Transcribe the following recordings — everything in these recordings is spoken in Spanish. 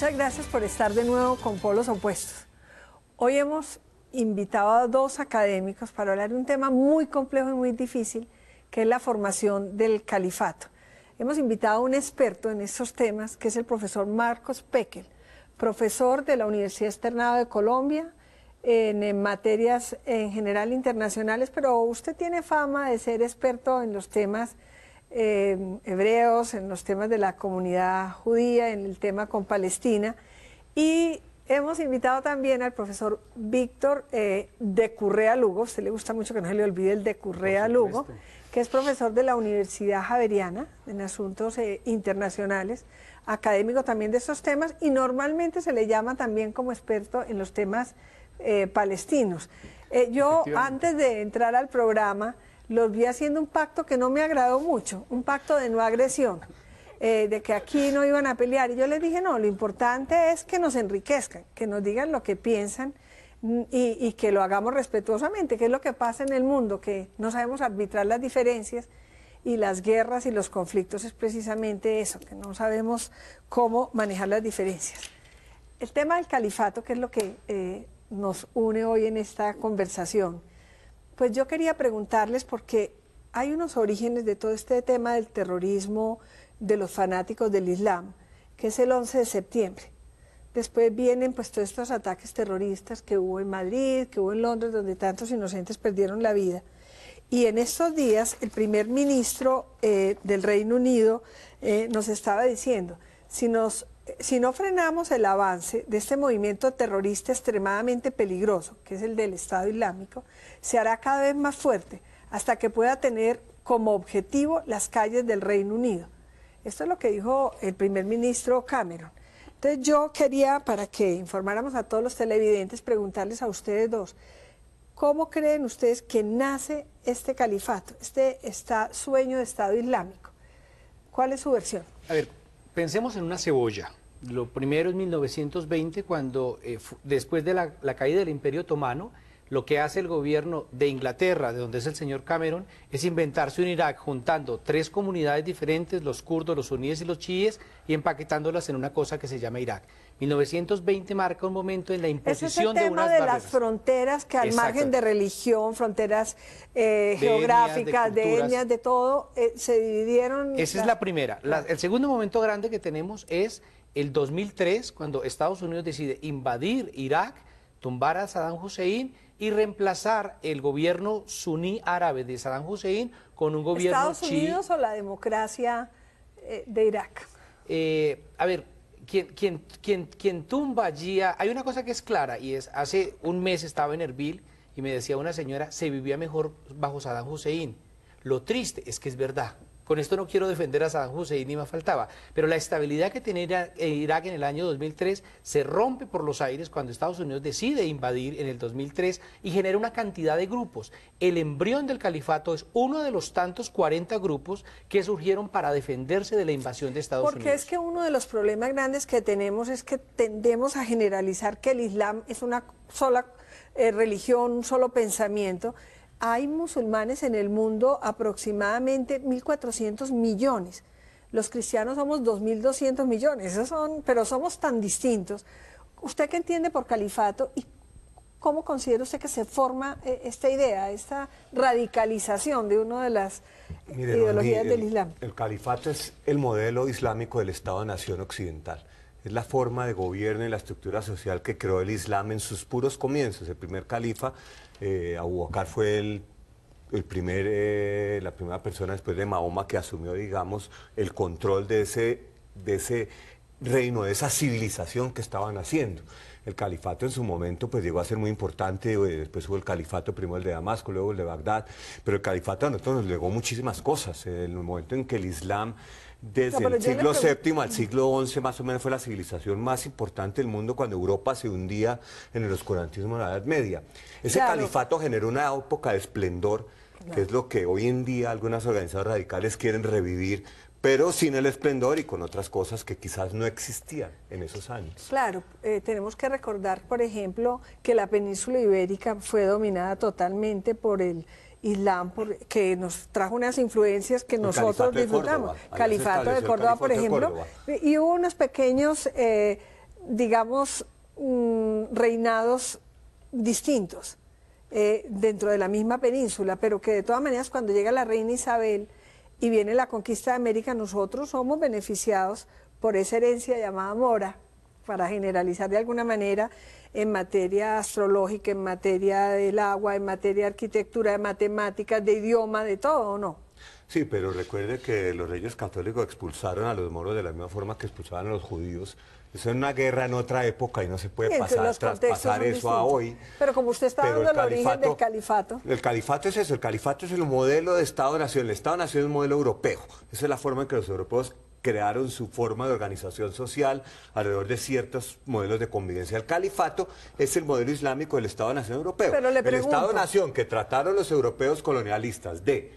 muchas gracias por estar de nuevo con Polos Opuestos. Hoy hemos invitado a dos académicos para hablar de un tema muy complejo y muy difícil, que es la formación del califato. Hemos invitado a un experto en estos temas, que es el profesor Marcos Pequel, profesor de la Universidad Externada de Colombia en, en materias en general internacionales, pero usted tiene fama de ser experto en los temas eh, hebreos, en los temas de la comunidad judía, en el tema con Palestina. Y hemos invitado también al profesor Víctor eh, de Currea Lugo, a usted le gusta mucho que no se le olvide el de Currea Lugo, que es profesor de la Universidad Javeriana en asuntos eh, internacionales, académico también de esos temas y normalmente se le llama también como experto en los temas eh, palestinos. yo antes de entrar al programa los vi haciendo un pacto que no me agradó mucho, un pacto de no agresión, eh, de que aquí no iban a pelear. Y yo les dije, no, lo importante es que nos enriquezcan, que nos digan lo que piensan y, que lo hagamos respetuosamente, que es lo que pasa en el mundo, que no sabemos arbitrar las diferencias y las guerras y los conflictos es precisamente eso, que no sabemos cómo manejar las diferencias. El tema del califato, que es lo que eh, nos une hoy en esta conversación, pues yo quería preguntarles porque hay unos orígenes de todo este tema del terrorismo de los fanáticos del Islam, que es el 11 de septiembre. Después vienen pues todos estos ataques terroristas que hubo en Madrid, que hubo en Londres, donde tantos inocentes perdieron la vida. Y en estos días el primer ministro eh, del Reino Unido eh, nos estaba diciendo, si nos este, si no frenamos el avance de este movimiento terrorista extremadamente peligroso, que es el del Estado Islámico, se hará cada vez más fuerte hasta que pueda tener como objetivo las calles del Reino Unido. Esto es lo que dijo el primer ministro Cameron. Entonces yo quería, para que informáramos a todos los televidentes, preguntarles a ustedes dos, ¿cómo creen ustedes que nace este califato, este está, sueño de Estado Islámico? ¿Cuál es su versión? A ver, pensemos en una cebolla. Lo primero es 1920, cuando eh, después de la caída del Imperio Otomano, lo que hace el gobierno de Inglaterra, de donde es el señor Cameron, es inventarse un Irak juntando tres comunidades diferentes, los kurdos, los suníes y los chiíes, y empaquetándolas en una cosa que se llama Irak. 1920 marca un momento en la imposición de una de las fronteras que al margen de religión, fronteras geográficas, eh, de, etnias, de todo, eh, se dividieron. Esa es la primera. el segundo momento grande que tenemos es el 2003, cuando Estados Unidos decide invadir Irak, tumbar a Saddam Hussein y reemplazar el gobierno suní árabe de Saddam Hussein con un gobierno Estados Unidos o la democracia eh, de Irak. Eh, a ver, quien, tumba allí, hay una cosa que es clara y es, hace un mes estaba en Erbil y me decía una señora, se vivía mejor bajo Saddam Hussein. Lo triste es que es verdad. Con esto no quiero defender a Saddam Hussein ni me faltaba, pero la estabilidad que tenía eh, Irak en el año 2003 se rompe por los aires cuando Estados Unidos decide invadir en el 2003 y genera una cantidad de grupos. El embrión del califato es uno de los tantos 40 grupos que surgieron para defenderse de la invasión de Estados Unidos. Porque es que uno de los problemas grandes que tenemos es que tendemos a generalizar que el Islam es una sola eh, religión, un solo pensamiento hay musulmanes en el mundo aproximadamente 1.400 millones. Los cristianos somos 2.200 millones, Esos son, pero somos tan distintos. ¿Usted qué entiende por califato y cómo considera usted que se forma eh, esta idea, esta radicalización de una de las eh, ideologías del Islam? El califato es el modelo islámico del Estado-nación occidental es la forma de gobierno y la estructura social que creó el Islam en sus puros comienzos. El primer califa eh, Abu Bakr fue el, primer, eh, la primera persona después de Mahoma que asumió, digamos, el control de ese, de ese reino, de esa civilización que estaban haciendo. El califato en su momento pues llegó a ser muy importante, eh, después hubo el califato, primero el de Damasco, luego el de Bagdad, pero el califato a nosotros nos legó muchísimas cosas. En el momento en que el Islam desde el siglo VII al siglo XI más o menos fue la civilización más importante del mundo cuando Europa se hundía en el oscurantismo de la Edad Media. Ese califato generó una época de esplendor, que es lo que hoy en día algunas organizaciones radicales quieren revivir pero sin el esplendor y con otras cosas que quizás no existían en esos años. Claro, eh, tenemos que recordar, por ejemplo, que la península ibérica fue dominada totalmente por el Islam, que nos trajo unas influencias que nosotros disfrutamos. Califato de Córdoba, por ejemplo. Y hubo unos pequeños, eh, digamos, mm, reinados distintos eh, dentro de la misma península, pero que de todas maneras cuando llega la reina Isabel y viene la conquista de América, nosotros somos beneficiados por esa herencia llamada mora para generalizar de alguna manera, en materia astrológica, en materia del agua, en materia de arquitectura, de matemáticas, de idioma, de todo, ¿o no? Sí, pero recuerde que los reyes católicos expulsaron a los moros de la misma forma que expulsaban a los judíos. Eso es una guerra en otra época y no se puede pasar, eso a hoy. Pero como usted está hablando del origen del califato. El califato es eso, el califato es el modelo de Estado-nación. El Estado-nación es un modelo europeo. Esa es la forma en que los europeos crearon su forma de organización social alrededor de ciertos modelos de convivencia. El califato es el modelo islámico del Estado-Nación europeo. Pero el Estado-Nación que trataron los europeos colonialistas de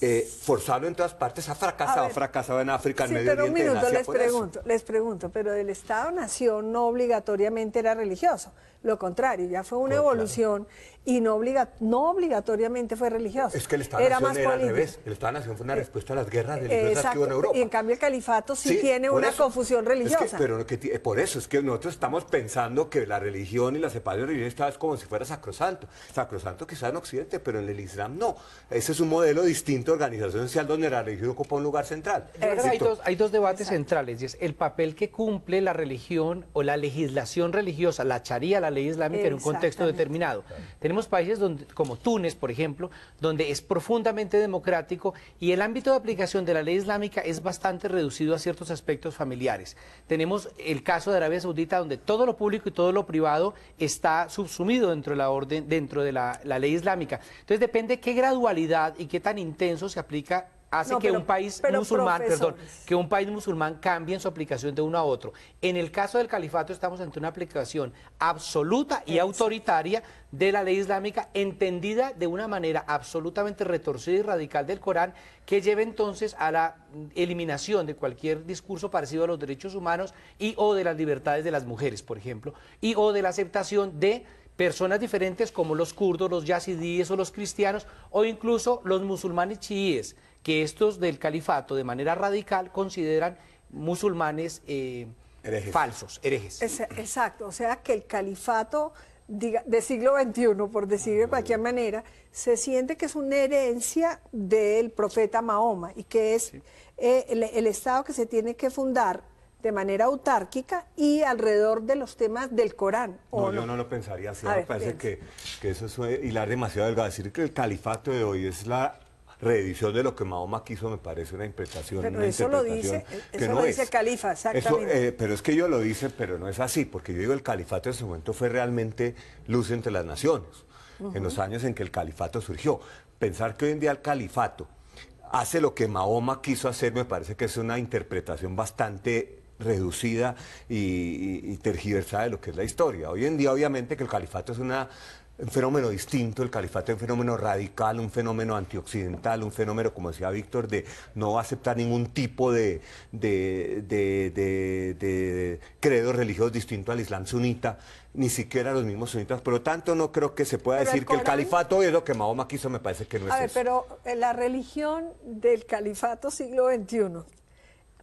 eh, forzarlo en todas partes ha fracasado, ha fracasado en África, en Medio Oriente. un minuto, les pregunto, les pregunto, pero el Estado-Nación no obligatoriamente era religioso lo contrario, ya fue una oh, evolución y no, obliga, no obligatoriamente fue religiosa. Es que el Estado era Nación era al revés, el Estado Nación fue una eh, respuesta a las guerras religiosas que hubo en Europa. Y en cambio el califato sí, tiene una confusión religiosa. pero eh, por eso es que nosotros estamos pensando que la religión y la separación religiosa es como si fuera sacrosanto. Sacrosanto quizá en Occidente, pero en el Islam no. Ese es un modelo distinto de organización social donde la religión ocupa un lugar central. Hay dos, hay dos, debates centrales y es el papel que cumple la religión o la legislación religiosa, la charía, la ley islámica en un contexto determinado. Tenemos países como Túnez, por ejemplo, donde es profundamente democrático y el ámbito de aplicación de la ley islámica es bastante reducido a ciertos aspectos familiares. Tenemos el caso de Arabia Saudita, donde todo lo público y todo lo privado está subsumido dentro de la orden, dentro de la, la ley islámica. Entonces depende qué gradualidad y qué tan intenso se aplica hace que un país musulmán, perdón, que un país musulmán cambie en su aplicación de uno a otro. En el caso del califato estamos ante una aplicación absoluta y autoritaria de la ley islámica, entendida de una manera absolutamente retorcida y radical del Corán, que lleva entonces a la eliminación de cualquier discurso parecido a los derechos humanos y o de las libertades de las mujeres, por ejemplo, y o de la aceptación de personas diferentes como los kurdos, los yazidíes o los cristianos o incluso los musulmanes chiíes que estos del califato de manera radical consideran musulmanes eh, falsos, herejes. exacto, o sea que el califato de siglo XXI, por decir de cualquier manera, se siente que es una herencia del profeta Mahoma y que es eh, el, Estado que se tiene que fundar de manera autárquica y alrededor de los temas del Corán. no, yo no lo pensaría así. me parece que, que, eso es eh, hilar demasiado delgado. Decir que el califato de hoy es la reedición de lo que Mahoma quiso me parece una interpretación. Pero eso lo dice, eh, que eso lo dice el califa, exactamente. Eh, pero es que ellos lo dicen, pero no es así, porque yo digo el califato en ese momento fue realmente luz entre las naciones, en los años en que el califato surgió. Pensar que hoy en día el califato hace lo que Mahoma quiso hacer me parece que es una interpretación bastante reducida y tergiversada de lo que es la historia. Hoy en día obviamente que el califato es una un fenómeno distinto, el califato es un fenómeno radical, un fenómeno antioccidental, un fenómeno, como decía Víctor, de no aceptar ningún tipo de, de, de, de credo religioso distinto al Islam sunita, ni siquiera los mismos sunitas. Por lo tanto, no creo que se pueda decir que el califato es lo que Mahoma quiso, me parece que no A es ver, Pero eh, la religión del califato siglo XXI,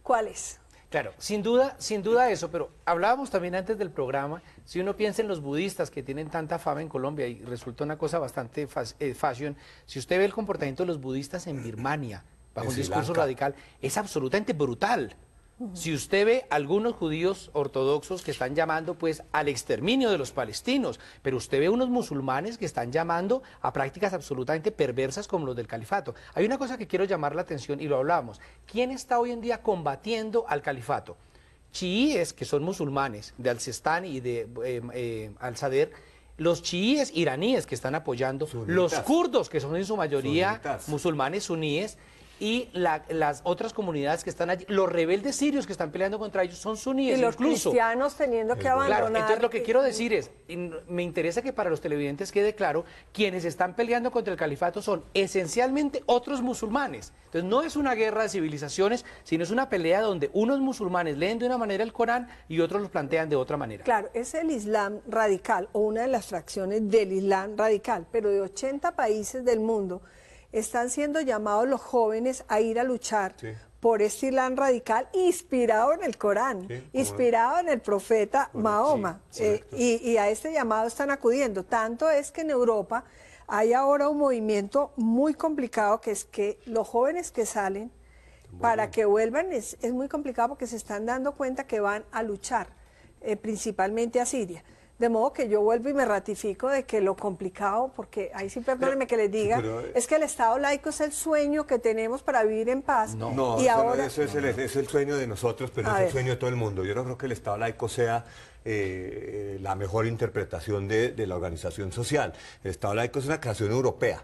¿cuál es? Claro, sin duda, sin duda eso, pero hablábamos también antes del programa, si uno piensa en los budistas que tienen tanta fama en Colombia y resulta una cosa bastante eh, fashion, si usted ve el comportamiento de los budistas en Birmania, bajo un discurso radical, es absolutamente brutal. Si usted ve algunos judíos ortodoxos que están llamando pues al exterminio de los palestinos, pero usted ve unos musulmanes que están llamando a prácticas absolutamente perversas como los del califato. Hay una cosa que quiero llamar la atención y lo hablamos. ¿Quién está hoy en día combatiendo al califato? Chiíes, que son musulmanes, de al y de em, eh, Al-Sader, los chiíes iraníes que están apoyando, los kurdos, que son en su mayoría musulmanes suníes, y las otras comunidades que están allí, los rebeldes sirios que están peleando contra ellos son suníes. Y los cristianos teniendo que abandonar. entonces lo que quiero decir es, me interesa que para los televidentes quede claro, quienes están peleando contra el califato son esencialmente otros musulmanes. Entonces no es una guerra de civilizaciones, sino es una pelea donde unos musulmanes leen de una manera el Corán y otros lo plantean de otra manera. Claro, es el Islam radical o una de las fracciones del Islam radical, pero de 80 países del mundo están siendo llamados los jóvenes a ir a luchar por este Islam radical inspirado en el Corán, inspirado en el profeta Mahoma. Eh, y, a este llamado están acudiendo. Tanto es que en Europa hay ahora un movimiento muy complicado que es que los jóvenes que salen para que vuelvan es, muy complicado porque se están dando cuenta que van a luchar eh, principalmente a Siria. De modo que yo vuelvo y me ratifico de que lo complicado, porque ahí sí perdónenme que les diga, eh, es que el Estado laico es el sueño que tenemos para vivir en paz. No, no y eso, es, el, sueño de nosotros, pero es el sueño de todo el mundo. Yo no creo que el Estado laico sea eh, eh, la mejor interpretación de, de la organización social. El Estado laico es una creación europea.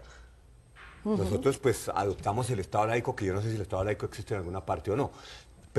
Nosotros pues adoptamos el Estado laico, que yo no sé si el Estado laico existe en alguna parte o no,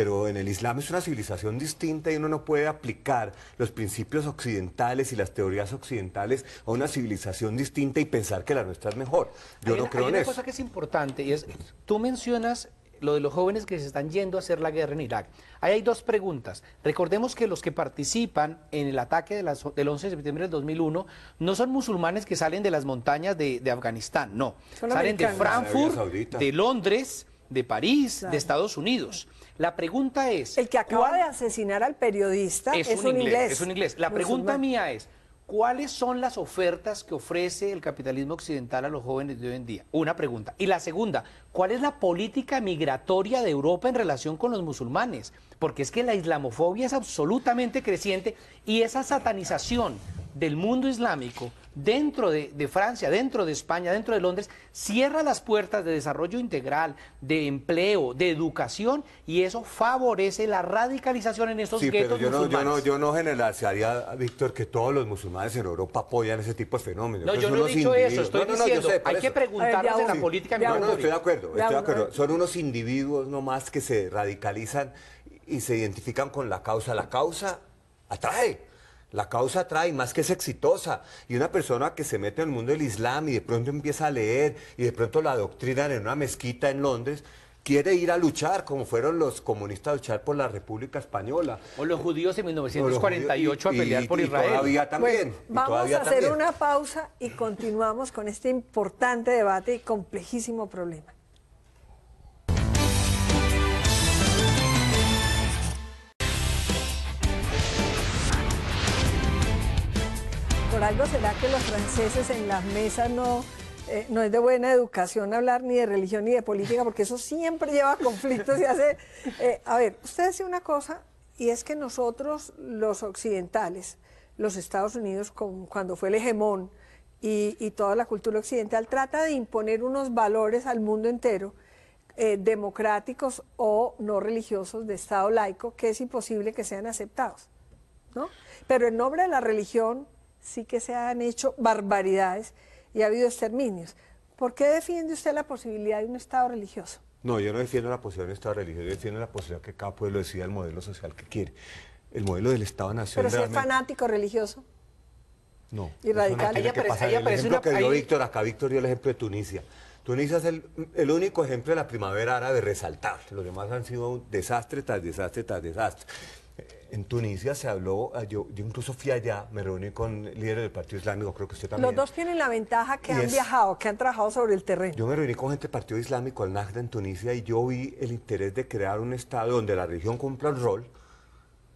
pero en el Islam es una civilización distinta y uno no puede aplicar los principios occidentales y las teorías occidentales a una civilización distinta y pensar que la nuestra es mejor. Yo no creo eso. hay una cosa que es importante y es, tú mencionas lo de los jóvenes que se están yendo a hacer la guerra en Irak. Ahí hay dos preguntas. Recordemos que los que participan en el ataque de del 11 de septiembre del 2001 no son musulmanes que salen de las montañas de, Afganistán, no. salen de Frankfurt, de Londres, de París, de Estados Unidos. La pregunta es... El que acaba de asesinar al periodista es, un, inglés, Es un inglés. La pregunta mía es, ¿cuáles son las ofertas que ofrece el capitalismo occidental a los jóvenes de hoy en día? Una pregunta. Y la segunda, ¿cuál es la política migratoria de Europa en relación con los musulmanes? Porque es que la islamofobia es absolutamente creciente y esa satanización del mundo islámico dentro de, Francia, dentro de España, dentro de Londres, cierra las puertas de desarrollo integral, de empleo, de educación, y eso favorece la radicalización en estos sí, pero yo No, yo, no, yo no generalizaría, Víctor, que todos los musulmanes en Europa apoyan ese tipo de fenómenos. No, pues yo no he dicho eso, estoy diciendo, hay que preguntarnos en la política no, no, estoy de acuerdo, estoy de acuerdo. Son unos individuos nomás que se radicalizan y se identifican con la causa. La causa atrae. La causa trae, más que es exitosa. Y una persona que se mete en el mundo del Islam y de pronto empieza a leer y de pronto la doctrina en una mezquita en Londres, quiere ir a luchar, como fueron los comunistas a luchar por la República Española. O los judíos en 1948 a pelear por Israel. todavía también. vamos a hacer una pausa y continuamos con este importante debate y complejísimo problema. Por algo será que los franceses en las mesas no, eh, no es de buena educación hablar ni de religión ni de política, porque eso siempre lleva a conflictos y hace... Eh, a ver, usted dice una cosa, y es que nosotros, los occidentales, los Estados Unidos, con, cuando fue el hegemón y, y, toda la cultura occidental, trata de imponer unos valores al mundo entero, eh, democráticos o no religiosos, de Estado laico, que es imposible que sean aceptados. ¿no? Pero en nombre de la religión sí que se han hecho barbaridades y ha habido exterminios. ¿Por qué defiende usted la posibilidad de un Estado religioso? No, yo no defiendo la posibilidad de un Estado religioso, yo defiendo la posibilidad que cada pueblo decida el modelo social que quiere. El modelo del estado nacional... Pero fanático religioso. No. Y radical. el ejemplo que dio Víctor, acá Víctor dio el ejemplo de Tunisia. Tunisia es el, único ejemplo de la primavera árabe resaltable. Los demás han sido un desastre tras desastre tras desastre. En Tunisia se habló, ah, yo, incluso fui allá, me reuní con líderes del Partido Islámico, creo que usted también. Los dos tienen la ventaja que han viajado, que han trabajado sobre el terreno. Yo me reuní con gente del Partido Islámico, al Nahda en Tunisia, y yo vi el interés de crear un Estado donde la religión cumpla un rol,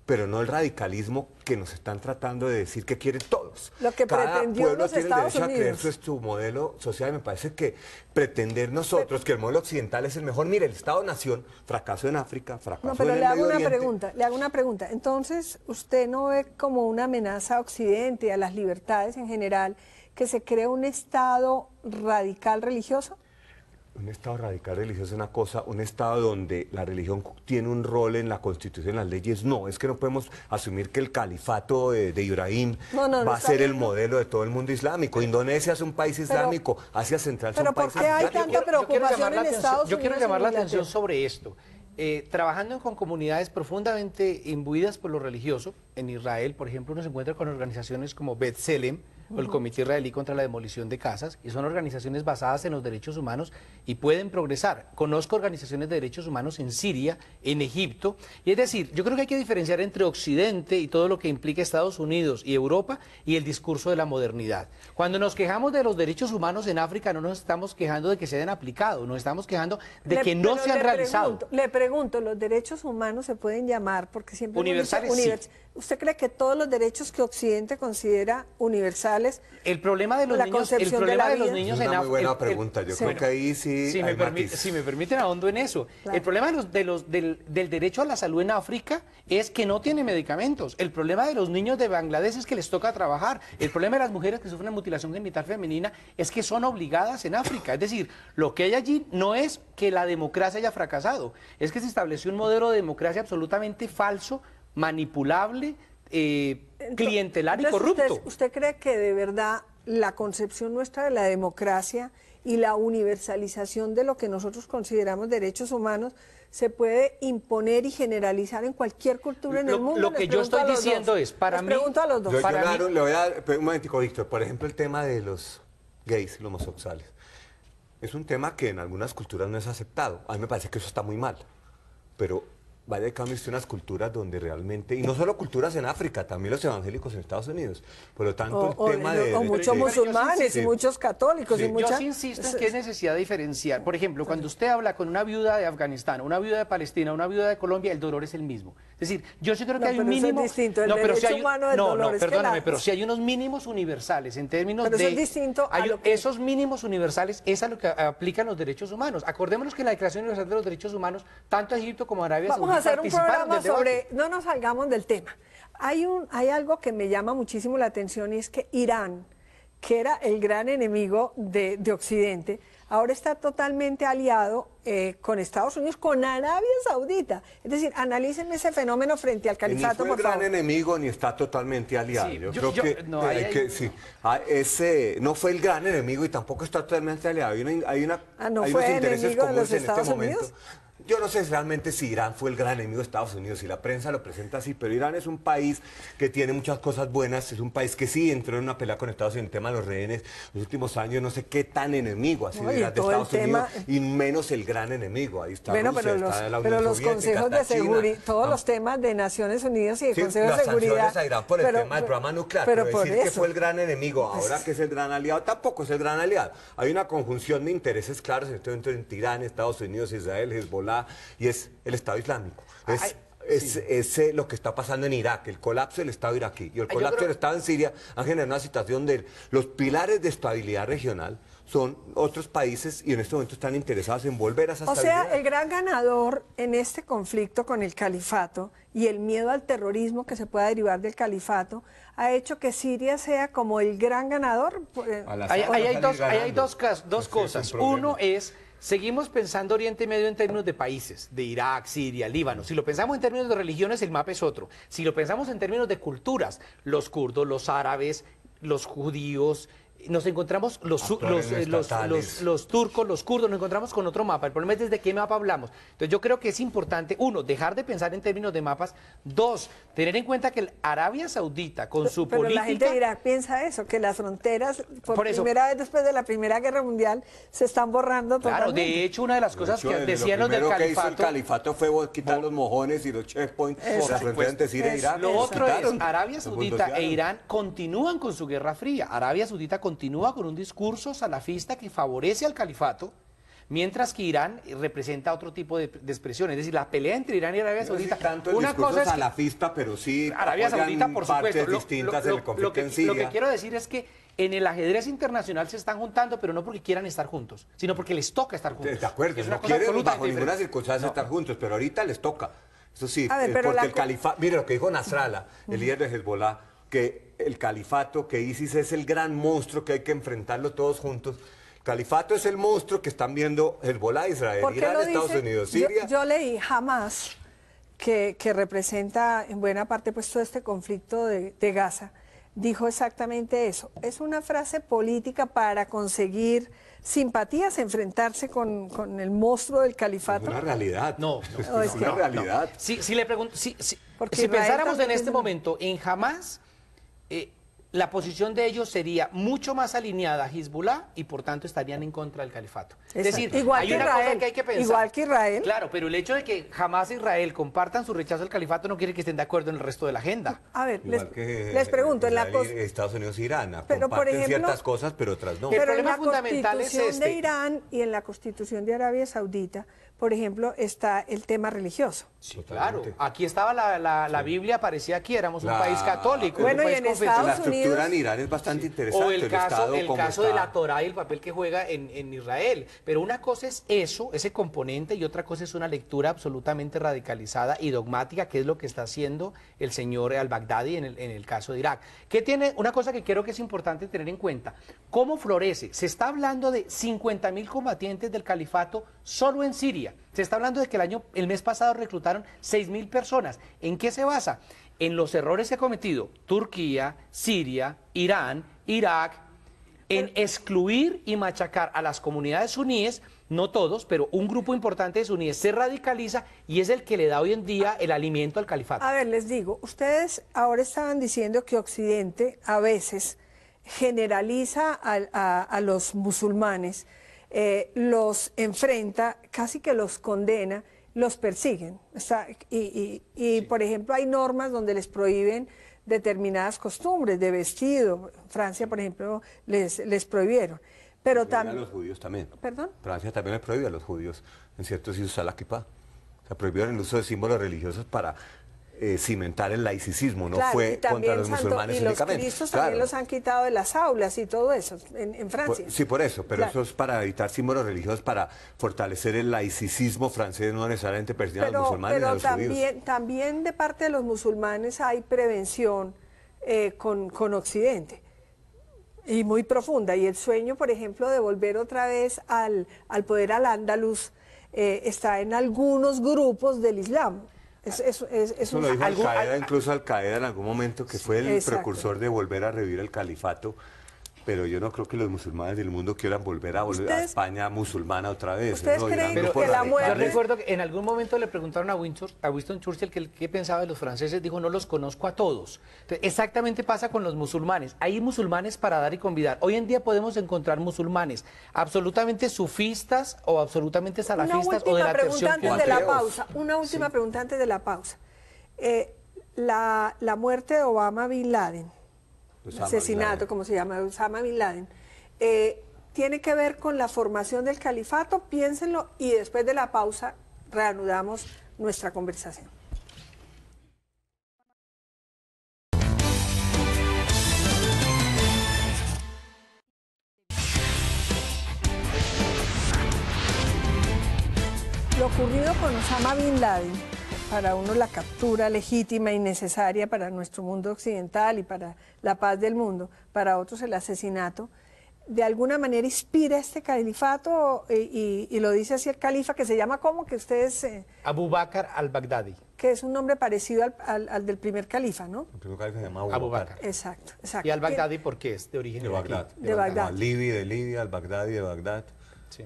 pero no el radicalismo que nos están tratando de decir que quieren todos. Lo que Cada pueblo tiene el derecho a creer su, modelo social. Me parece que pretender nosotros que el modelo occidental es el mejor. Mire, el Estado-nación, fracaso en África, fracaso no, pero en le hago una pregunta, Le hago una pregunta. Entonces, ¿usted no ve como una amenaza a Occidente, a las libertades en general, que se crea un Estado radical religioso? Un Estado radical religioso es una cosa, un Estado donde la religión tiene un rol en la Constitución, en las leyes, no. Es que no podemos asumir que el califato de, de Ibrahim va a ser el modelo de todo el mundo islámico. Indonesia es un país islámico, Asia Central es un país islámico. Pero ¿por qué hay tanta preocupación en Estados Yo quiero llamar la atención sobre esto. Eh, trabajando con comunidades profundamente imbuidas por lo religioso, en Israel, por ejemplo, uno se encuentra con organizaciones como Beth Selem, o el Comité Israelí contra la Demolición de Casas, y son organizaciones basadas en los derechos humanos y pueden progresar. Conozco organizaciones de derechos humanos en Siria, en Egipto, y es decir, yo creo que hay que diferenciar entre Occidente y todo lo que implica Estados Unidos y Europa y el discurso de la modernidad. Cuando nos quejamos de los derechos humanos en África, no nos estamos quejando de que se hayan aplicado, nos estamos quejando de que no se han realizado. le pregunto, ¿los derechos humanos se pueden llamar? Porque siempre... Universales, universales ¿Usted cree que todos los derechos que Occidente considera universales? El problema de los niños, el problema de, los niños es una muy buena pregunta. Yo creo que ahí sí. Si, me, me permiten ahondo en eso. El problema de los, del, derecho a la salud en África es que no tiene medicamentos. El problema de los niños de Bangladesh es que les toca trabajar. El problema de las mujeres que sufren mutilación genital femenina es que son obligadas en África. Es decir, lo que hay allí no es que la democracia haya fracasado, es que se estableció un modelo de democracia absolutamente falso manipulable, eh, clientelar y corrupto. Usted, cree que de verdad la concepción nuestra de la democracia y la universalización de lo que nosotros consideramos derechos humanos se puede imponer y generalizar en cualquier cultura en el mundo? Lo que yo estoy diciendo es, para Les pregunto a los dos. para le voy a dar, un momentico, Víctor, por ejemplo, el tema de los gays, los homosexuales. Es un tema que en algunas culturas no es aceptado. A mí me parece que eso está muy mal. Pero vaya de cambio unas culturas donde realmente, y no solo culturas en África, también los evangélicos en Estados Unidos. Por lo tanto, el tema de... O muchos musulmanes y muchos católicos. Y mucha... Yo insisto en que es necesidad de diferenciar. Por ejemplo, cuando usted habla con una viuda de Afganistán, una viuda de Palestina, una viuda de Colombia, el dolor es el mismo. Es decir, yo sí creo que hay un mínimo... no, pero hay, no, no, perdóname, pero si hay unos mínimos universales en términos de... pero es distinto Esos mínimos universales es a lo que aplican los derechos humanos. Acordémonos que en la Declaración Universal de los Derechos Humanos, tanto Egipto como Arabia Saudita a hacer un programa sobre... No nos salgamos del tema. Hay, un, hay algo que me llama muchísimo la atención y es que Irán, que era el gran enemigo de, Occidente, ahora está totalmente aliado eh, con Estados Unidos, con Arabia Saudita. Es decir, analicen ese fenómeno frente al califato, No fue el gran enemigo ni está totalmente aliado. creo que, no, eh, ah, ese no fue el gran enemigo y tampoco está totalmente aliado. Hay, una, hay ah, unos intereses este Unidos? Yo no sé realmente si Irán fue el gran enemigo de Estados Unidos, si la prensa lo presenta así, pero Irán es un país que tiene muchas cosas buenas, es un país que sí entró en una pelea con Estados Unidos en el tema de los rehenes los últimos años, no sé qué tan enemigo ha sido de Estados Unidos, y menos el gran enemigo, ahí está pero, los, la Unión consejos de seguridad, todos ah. los temas de Naciones Unidas y el Consejo de Seguridad. A Irán por el tema del programa nuclear, pero, decir que fue el gran enemigo, pues ahora que es el gran aliado, tampoco es el gran aliado. Hay una conjunción de intereses claros en entre Irán, Estados Unidos, Israel, Hezbollah, y es el Estado Islámico. Es, eh, lo que está pasando en Irak, el colapso del Estado iraquí y el colapso del Estado en Siria han generado una situación de los pilares de estabilidad regional son otros países y en este momento están interesados en volver a esa O sea, el gran ganador en este conflicto con el califato y el miedo al terrorismo que se pueda derivar del califato ha hecho que Siria sea como el gran ganador. Pues, ahí hay, dos, dos cosas. Uno es Seguimos pensando Oriente Medio en términos de países, de Irak, Siria, Líbano. Si lo pensamos en términos de religiones, el mapa es otro. Si lo pensamos en términos de culturas, los kurdos, los árabes, los judíos, nos encontramos los, los, eh, los, turcos, los kurdos, nos encontramos con otro mapa. El problema es desde qué mapa hablamos. Entonces yo creo que es importante, uno, dejar de pensar en términos de mapas. Dos, tener en cuenta que Arabia Saudita con su política... Pero la gente de Irak piensa eso, que las fronteras, por, primera vez después de la Primera Guerra Mundial, se están borrando totalmente. Claro, de hecho, una de las cosas que decían los del califato... el califato fue quitar los mojones y los checkpoints a e Lo otro es, Arabia Saudita e Irán continúan con su guerra fría. Arabia Saudita con continúa con un discurso salafista que favorece al califato, mientras que Irán representa otro tipo de, expresión. Es decir, la pelea entre Irán y Arabia Saudita. tanto el una cosa es salafista, pero sí. Arabia Saudita, por supuesto. Lo, distintas en el conflicto que, en Siria. lo que quiero decir es que en el ajedrez internacional se están juntando, pero no porque quieran estar juntos, sino porque les toca estar juntos. De acuerdo, no quieren bajo ninguna circunstancia estar juntos, pero ahorita les toca. Eso sí, eh, porque el califato... Mire lo que dijo Nasrallah, el líder de Hezbollah que el califato, que ISIS es el gran monstruo que hay que enfrentarlo todos juntos. Califato es el monstruo que están viendo Hezbollah, Israel, Irán, Estados Unidos, Siria. Yo, leí jamás que, que, representa en buena parte pues todo este conflicto de, Gaza, dijo exactamente eso. Es una frase política para conseguir simpatías, enfrentarse con, el monstruo del califato. Es una realidad. No, es una realidad. Si, si, le pregunto, si, si pensáramos en este momento en jamás eh, la posición de ellos sería mucho más alineada a Hezbollah y por tanto estarían en contra del califato. Es decir, hay una cosa que hay que pensar. Igual que Israel. Claro, pero el hecho de que jamás Israel compartan su rechazo al califato no quiere que estén de acuerdo en el resto de la agenda. A ver, eh, les, pregunto, en la Estados Unidos e Irán pero por ejemplo, ciertas cosas, pero otras no. Pero el problema en la fundamental es de este. Irán y en la Constitución de Arabia Saudita por ejemplo, está el tema religioso. Sí, claro. Aquí estaba la, Biblia, parecía aquí, éramos un país católico. Bueno, y en Estados La estructura en Irán es bastante interesante. O el, caso, caso de la Torah y el papel que juega en, Israel. Pero una cosa es eso, ese componente, y otra cosa es una lectura absolutamente radicalizada y dogmática, que es lo que está haciendo el señor al-Baghdadi en el, en el caso de Irak. ¿Qué tiene? Una cosa que creo que es importante tener en cuenta. ¿Cómo florece? Se está hablando de 50.000 mil combatientes del califato solo en Siria. Se está hablando de que el, año, el mes pasado reclutaron mil personas. ¿En qué se basa? En los errores que ha cometido Turquía, Siria, Irán, Irak, en excluir y machacar a las comunidades suníes, no todos, pero un grupo importante de suníes se radicaliza y es el que le da hoy en día el alimento al califato. A ver, les digo, ustedes ahora estaban diciendo que Occidente a veces generaliza a los musulmanes eh, los enfrenta, casi que los condena, los persiguen. y, por ejemplo, hay normas donde les prohíben determinadas costumbres de vestido. Francia, por ejemplo, les, les prohibieron. Pero también... A los judíos también. ¿Perdón? Francia también les prohíbe a los judíos, en cierto, si usa la kipá. O sea, prohibieron el uso de símbolos religiosos para eh, cimentar el laicismo, no fue contra los musulmanes y los únicamente. también los han quitado de las aulas y todo eso en, Francia. sí, por eso, pero eso es para evitar símbolos religiosos, para fortalecer el laicismo francés, no necesariamente persiguiendo a los musulmanes pero también, también de parte de los musulmanes hay prevención eh, con, Occidente y muy profunda. Y el sueño, por ejemplo, de volver otra vez al, poder al andaluz eh, está en algunos grupos del Islam es, lo dijo Al Qaeda, incluso Al Qaeda en algún momento, que fue el precursor de volver a revivir el califato pero yo no creo que los musulmanes del mundo quieran volver a volver a España musulmana otra vez. ¿Ustedes creen la muerte... Yo recuerdo que en algún momento le preguntaron a, Winston, Churchill qué que pensaba de los franceses. Dijo, no los conozco a todos. exactamente pasa con los musulmanes. Hay musulmanes para dar y convidar. Hoy en día podemos encontrar musulmanes absolutamente sufistas o absolutamente salafistas o de la de la pausa. Una última pregunta antes de la pausa. Eh, la muerte de Obama Bin Laden asesinato, como se llama, de Osama Bin Laden, eh, tiene que ver con la formación del califato, piénsenlo y después de la pausa reanudamos nuestra conversación. Lo ocurrido con Osama Bin Laden para uno la captura legítima y necesaria para nuestro mundo occidental y para la paz del mundo, para otros el asesinato, de alguna manera inspira este califato eh, y, lo dice así el califa que se llama como que ustedes... Eh, Abu Bakr al-Baghdadi. Que es un nombre parecido al, del primer califa, ¿no? El primer califa se llamaba Abu, Bakr. Exacto, exacto. ¿Y al-Baghdadi por qué es de origen de Bagdad? De, Bagdad. Libia de Libia, al-Baghdadi de Bagdad,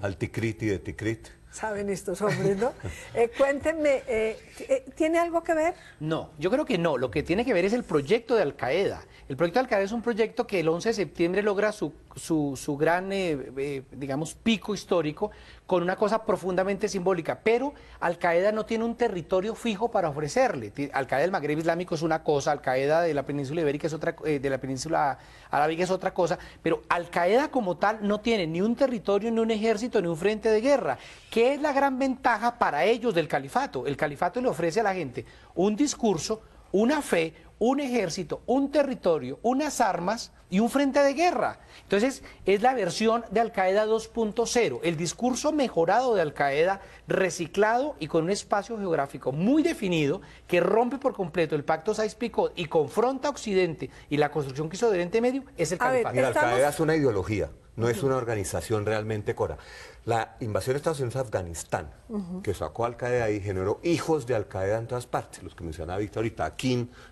al-Tikriti de Tikrit saben estos hombres, ¿no? Eh, cuéntenme, eh, eh, ¿tiene algo que ver? No, yo creo que no. Lo que tiene que ver es el proyecto de Al Qaeda. El proyecto de Al Qaeda es un proyecto que el 11 de septiembre logra su su, gran, eh, eh, digamos, pico histórico con una cosa profundamente simbólica. Pero Al Qaeda no tiene un territorio fijo para ofrecerle. Al Qaeda del Magreb Islámico es una cosa, Al Qaeda de la península ibérica es otra, eh, de la península arábiga es otra cosa, pero Al Qaeda como tal no tiene ni un territorio, ni un ejército, ni un frente de guerra. que es la gran ventaja para ellos del califato? El califato le ofrece a la gente un discurso, una fe, un ejército, un territorio, unas armas y un frente de guerra. Entonces, es la versión de Al Qaeda 2.0, el discurso mejorado de Al Qaeda, reciclado y con un espacio geográfico muy definido que rompe por completo el pacto Sykes-Picot y confronta Occidente y la construcción que hizo del Oriente Medio, es el califato. Al Qaeda es una ideología. No es una organización realmente cora. La invasión de Estados Unidos a Afganistán, que sacó a Al Qaeda y generó hijos de Al Qaeda en todas partes, los que mencionaba Víctor ahorita, a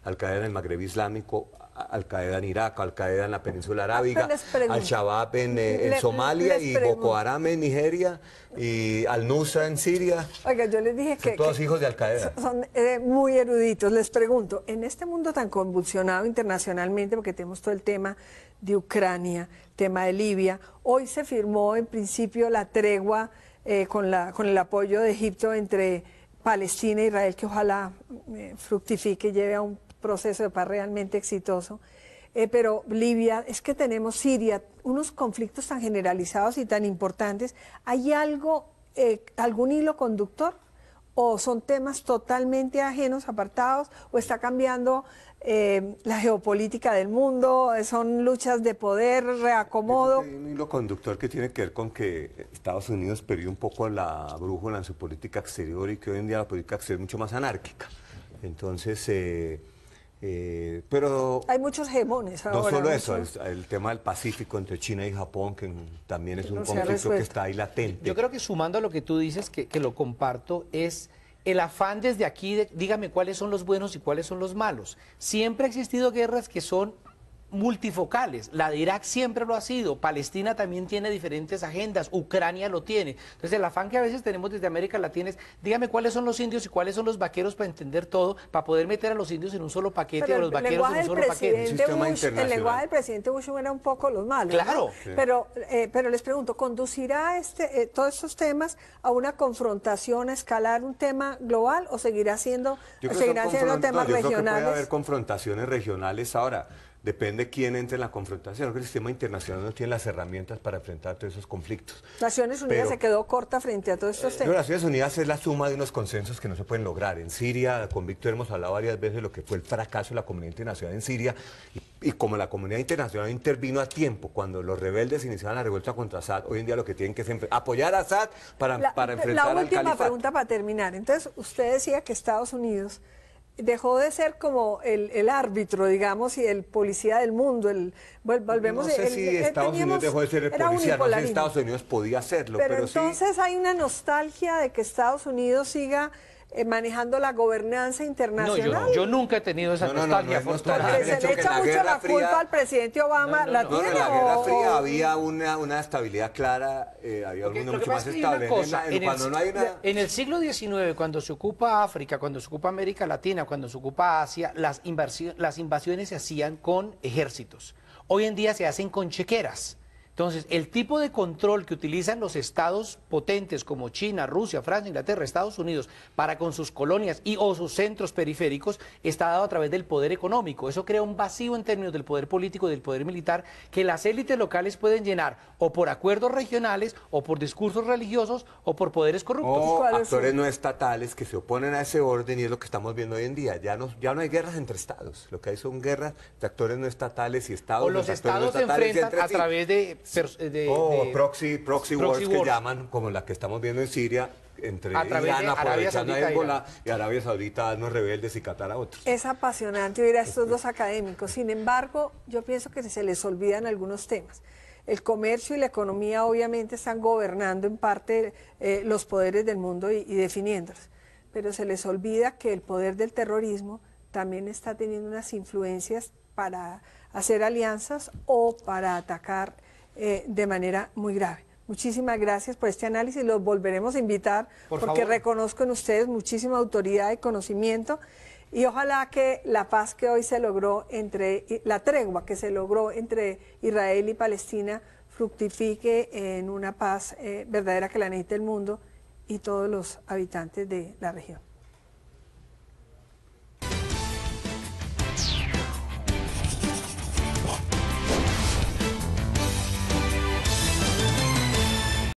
Al Qaeda en el Magreb Islámico, Al Qaeda en Irak, Al Qaeda en la península ah, arábiga, Al Shabaab en, eh, Somalia y Boko Haram en Nigeria y Al Nusra en Siria. Oiga, yo les dije son que. todos hijos de Al Qaeda. Son eh, muy eruditos. Les pregunto, en este mundo tan convulsionado internacionalmente, porque tenemos todo el tema de Ucrania, tema de Libia. Hoy se firmó en principio la tregua eh, con, la, con el apoyo de Egipto entre Palestina e Israel, que ojalá eh, fructifique y lleve a un proceso de paz realmente exitoso. Eh, pero Libia, es que tenemos Siria, unos conflictos tan generalizados y tan importantes. ¿Hay algo, algún hilo conductor? ¿O son temas totalmente ajenos, apartados? ¿O está cambiando eh, la geopolítica del mundo, son luchas de poder, reacomodo. Hay un hilo conductor que tiene que ver con que Estados Unidos perdió un poco la brújula en su política exterior y que hoy en día la política exterior es mucho más anárquica. Entonces, eh, eh, pero... Hay muchos hegemones ahora. No solo eso, el, tema del Pacífico entre China y Japón, que también es un conflicto que está ahí latente. Yo creo que sumando a lo que tú dices, que, que lo comparto, es el afán desde aquí, dígame cuáles son los buenos y cuáles son los malos. Siempre ha existido guerras que son multifocales. La de Irak siempre lo ha sido, Palestina también tiene diferentes agendas, Ucrania lo tiene. Entonces el afán que a veces tenemos desde América Latina es, dígame cuáles son los indios y cuáles son los vaqueros para entender todo, para poder meter a los indios en un solo paquete o a los vaqueros en un solo paquete. el lenguaje del presidente Bush era un poco los malos. Claro. Pero, eh, pero les pregunto, ¿conducirá este, eh, todos estos temas a una confrontación, a escalar un tema global o seguirá siendo, seguirá siendo temas yo Creo que puede haber confrontaciones regionales ahora. Depende quién entre en la confrontación. el sistema internacional no tiene las herramientas para enfrentar todos esos conflictos. Naciones Unidas se quedó corta frente a todos estos eh, temas. Naciones Unidas es la suma de unos consensos que no se pueden lograr. En Siria, con Víctor hemos hablado varias veces de lo que fue el fracaso de la comunidad internacional en Siria. Y, como la comunidad internacional intervino a tiempo, cuando los rebeldes iniciaban la revuelta contra Assad, hoy en día lo que tienen que es apoyar a Assad para, enfrentar para enfrentar la última pregunta para terminar. Entonces, usted decía que Estados Unidos dejó de ser como el, el, árbitro, digamos, y el policía del mundo. El, volvemos, no sé si Estados Unidos dejó de ser el policía, no sé si Estados Unidos podía hacerlo. Pero, entonces hay una nostalgia de que Estados Unidos siga eh, manejando la gobernanza internacional. yo, nunca he tenido esa nostalgia. se le echa mucho la culpa al presidente Obama. ¿La tiene? en Guerra Fría había una, estabilidad clara, eh, había mucho más estable. en, el, siglo XIX, cuando se ocupa África, cuando se ocupa América Latina, cuando se ocupa Asia, las, las invasiones se hacían con ejércitos. Hoy en día se hacen con chequeras. Entonces, el tipo de control que utilizan los estados potentes como China, Rusia, Francia, Inglaterra, Estados Unidos para con sus colonias y o sus centros periféricos está dado a través del poder económico. Eso crea un vacío en términos del poder político y del poder militar que las élites locales pueden llenar o por acuerdos regionales o por discursos religiosos o por poderes corruptos. O actores no estatales que se oponen a ese orden y es lo que estamos viendo hoy en día. Ya no, ya no hay guerras entre estados. Lo que hay son guerras de actores no estatales y estados. los, estados se enfrentan a través de o eh, oh, proxy, proxy, wars, que llaman, como las que estamos viendo en Siria, entre Arabia Saudita, y Arabia Saudita rebeldes y Qatar a otros. Es apasionante oír a estos dos académicos. Sin embargo, yo pienso que se les olvidan algunos temas. El comercio y la economía obviamente están gobernando en parte eh, los poderes del mundo y, y definiéndolos, pero se les olvida que el poder del terrorismo también está teniendo unas influencias para hacer alianzas o para atacar eh, de manera muy grave. Muchísimas gracias por este análisis. Los volveremos a invitar porque reconozco en ustedes muchísima autoridad y conocimiento. Y ojalá que la paz que hoy se logró entre, la tregua que se logró entre Israel y Palestina fructifique en una paz eh, verdadera que la necesita el mundo y todos los habitantes de la región.